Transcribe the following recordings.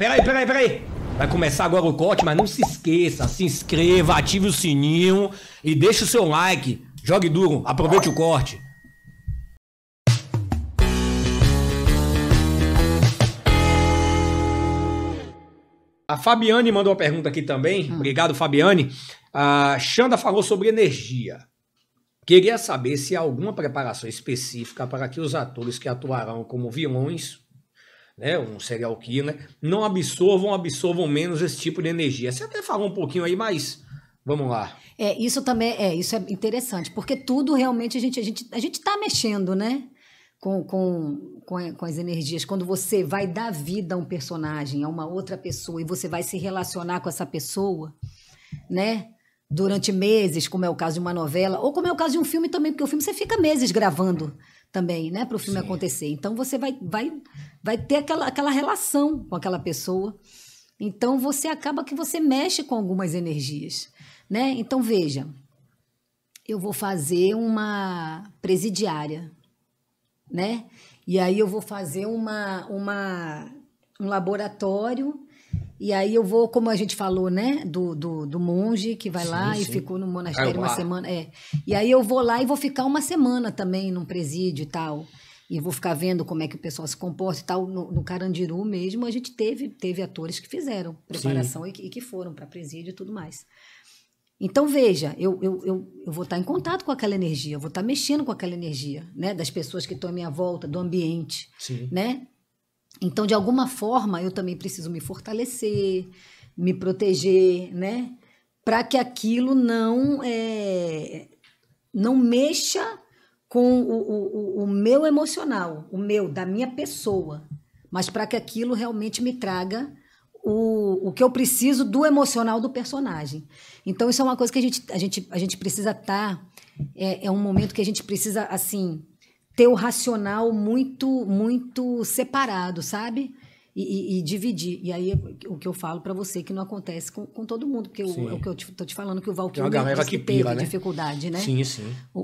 Peraí, peraí, peraí. Vai começar agora o corte, mas não se esqueça, se inscreva, ative o sininho e deixe o seu like. Jogue duro, aproveite o corte. A Fabiane mandou uma pergunta aqui também. Hum. Obrigado, Fabiane. A Xanda falou sobre energia. Queria saber se há alguma preparação específica para que os atores que atuarão como vilões né, um serial killer, não absorvam, absorvam menos esse tipo de energia. Você até falou um pouquinho aí, mas vamos lá. É, isso também é, isso é interessante, porque tudo realmente a gente a gente a gente tá mexendo, né? Com, com, com, as energias. Quando você vai dar vida a um personagem, a uma outra pessoa, e você vai se relacionar com essa pessoa, né? Durante meses, como é o caso de uma novela, ou como é o caso de um filme também, porque o filme você fica meses gravando também, né, para o filme Sim. acontecer. Então você vai, vai, vai ter aquela, aquela relação com aquela pessoa. Então você acaba que você mexe com algumas energias, né? Então veja, eu vou fazer uma presidiária, né? E aí eu vou fazer uma, uma um laboratório e aí eu vou, como a gente falou, né? Do, do, do monge que vai sim, lá sim. e ficou no ah, monastério uma semana. É. E aí eu vou lá e vou ficar uma semana também num presídio e tal. E vou ficar vendo como é que o pessoal se comporta e tal. No, no Carandiru mesmo, a gente teve, teve atores que fizeram preparação e, e que foram para presídio e tudo mais. Então, veja, eu, eu, eu, eu, vou estar tá em contato com aquela energia, eu vou estar tá mexendo com aquela energia, né? Das pessoas que estão à minha volta, do ambiente, Sim. né? Então, de alguma forma, eu também preciso me fortalecer, me proteger, né? Para que aquilo não é, não mexa com o, o, o meu emocional, o meu, da minha pessoa, mas para que aquilo realmente me traga o, o que eu preciso do emocional do personagem. Então, isso é uma coisa que a gente, a gente, a gente precisa estar. Tá, é, é um momento que a gente precisa, assim, ter o racional muito, muito separado, sabe? E, e, e, dividir. E aí o que eu falo para você que não acontece com, com todo mundo, porque o, é o que eu te, tô te falando que o Valkyrie que, teve né? dificuldade, né? Sim, sim. O,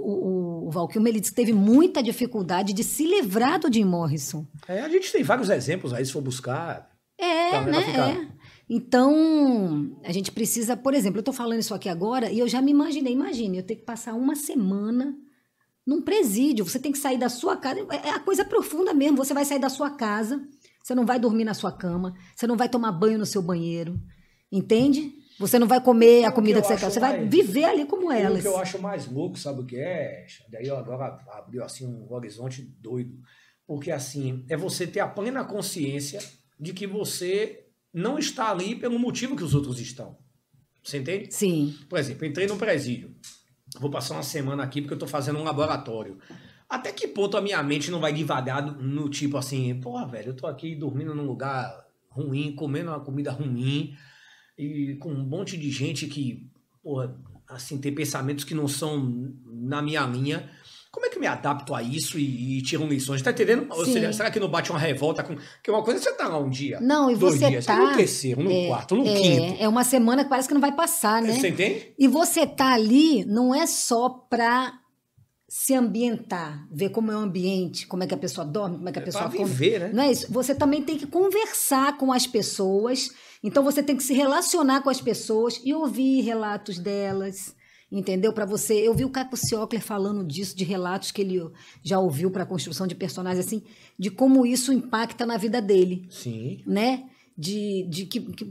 o, o Valkyrie, ele disse que teve muita dificuldade de se livrar do Jim Morrison. É, a gente tem vários exemplos aí, se for buscar. É, né? Ficar... É. Então, a gente precisa, por exemplo, eu tô falando isso aqui agora e eu já me imaginei, imagine, eu ter que passar uma semana num presídio. Você tem que sair da sua casa. É, é a coisa profunda mesmo. Você vai sair da sua casa, você não vai dormir na sua cama, você não vai tomar banho no seu banheiro. Entende? Você não vai comer a comida que, que você quer, você vai viver ali como e elas. O que eu acho mais louco, sabe o que é? Daí eu agora abriu assim um horizonte doido. Porque assim, é você ter a plena consciência de que você não está ali pelo motivo que os outros estão. Você entende? Sim. Por exemplo, entrei no presídio. Vou passar uma semana aqui porque eu tô fazendo um laboratório. Até que ponto a minha mente não vai devagar no tipo assim, porra, velho, eu tô aqui dormindo num lugar ruim, comendo uma comida ruim e com um monte de gente que, porra, assim, tem pensamentos que não são na minha linha como é que eu me adapto a isso e, e tiro lições? Tá entendendo? Ou seja, será que não bate uma revolta com. Porque uma coisa é você tá lá um dia. Não, e dois você dias, tá. No terceiro, no é, quarto, no é, quinto. É uma semana que parece que não vai passar, né? Você entende? E você tá ali não é só pra se ambientar, ver como é o ambiente, como é que a pessoa dorme, como é que a é pessoa come. Viver, né? Não é isso? Você também tem que conversar com as pessoas. Então você tem que se relacionar com as pessoas e ouvir relatos delas entendeu? Para você, eu vi o Caco Ciocler falando disso, de relatos que ele já ouviu para a construção de personagens assim, de como isso impacta na vida dele. Sim. Né? De, de que, que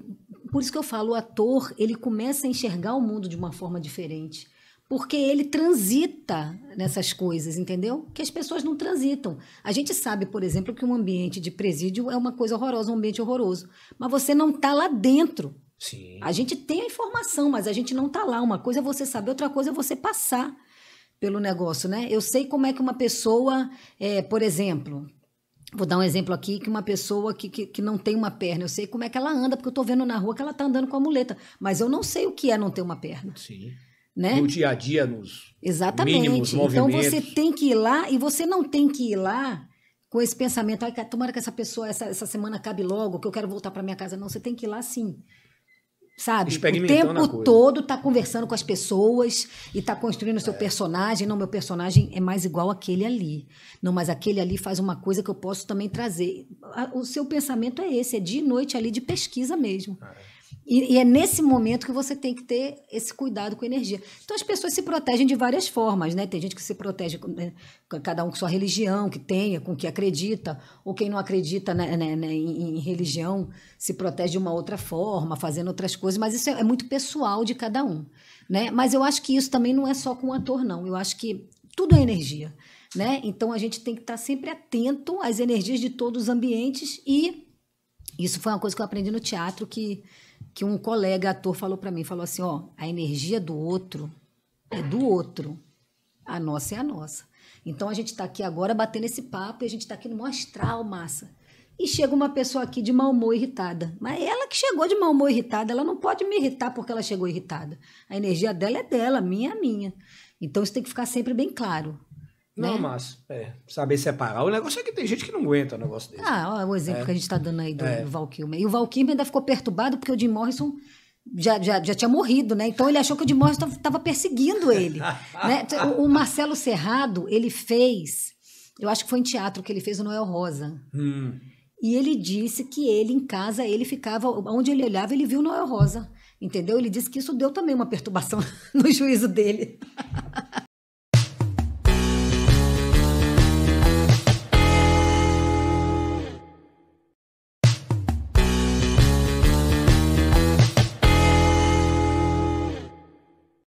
por isso que eu falo, o ator, ele começa a enxergar o mundo de uma forma diferente porque ele transita nessas coisas, entendeu? Que as pessoas não transitam. A gente sabe, por exemplo, que um ambiente de presídio é uma coisa horrorosa, um ambiente horroroso, mas você não está lá dentro. Sim. A gente tem a informação, mas a gente não tá lá. Uma coisa é você saber, outra coisa é você passar pelo negócio, né? Eu sei como é que uma pessoa, é, por exemplo, vou dar um exemplo aqui, que uma pessoa que, que, que, não tem uma perna, eu sei como é que ela anda, porque eu tô vendo na rua que ela tá andando com a muleta, mas eu não sei o que é não ter uma perna. Sim. Né? No dia a dia, nos Exatamente. mínimos movimentos. Então você tem que ir lá, e você não tem que ir lá com esse pensamento, ah, tomara que essa pessoa, essa, essa semana acabe logo, que eu quero voltar para minha casa. Não, você tem que ir lá sim sabe? O tempo todo tá conversando com as pessoas e tá construindo o seu é. personagem. Não, meu personagem é mais igual aquele ali. Não, mas aquele ali faz uma coisa que eu posso também trazer. O seu pensamento é esse, é de noite ali de pesquisa mesmo. É. E, e, é nesse momento que você tem que ter esse cuidado com a energia. Então as pessoas se protegem de várias formas, né? Tem gente que se protege, né? cada um com sua religião, que tenha, com que acredita, ou quem não acredita né, né, né, em, em, religião se protege de uma outra forma, fazendo outras coisas, mas isso é, é muito pessoal de cada um, né? Mas eu acho que isso também não é só com o ator, não. Eu acho que tudo é energia, né? Então a gente tem que estar sempre atento às energias de todos os ambientes e isso foi uma coisa que eu aprendi no teatro que que um colega ator falou para mim, falou assim, ó, a energia do outro é do outro, a nossa é a nossa. Então a gente está aqui agora batendo esse papo e a gente está aqui no astral, massa. E chega uma pessoa aqui de mau humor irritada. Mas ela que chegou de mau humor irritada, ela não pode me irritar porque ela chegou irritada. A energia dela é dela, minha é minha. Então isso tem que ficar sempre bem claro. Não, né? mas é, saber separar. O negócio é que tem gente que não aguenta o negócio desse. Ah, olha o exemplo é. que a gente está dando aí do, é. do Valkyrie. E o Valkyrie ainda ficou perturbado porque o Jim Morrison já, já, já tinha morrido, né? Então ele achou que o Jim Morrison estava perseguindo ele. né? o, o, Marcelo Serrado, ele fez, eu acho que foi em teatro que ele fez o Noel Rosa. Hum. E ele disse que ele, em casa, ele ficava, onde ele olhava, ele viu o Noel Rosa. Entendeu? Ele disse que isso deu também uma perturbação no juízo dele.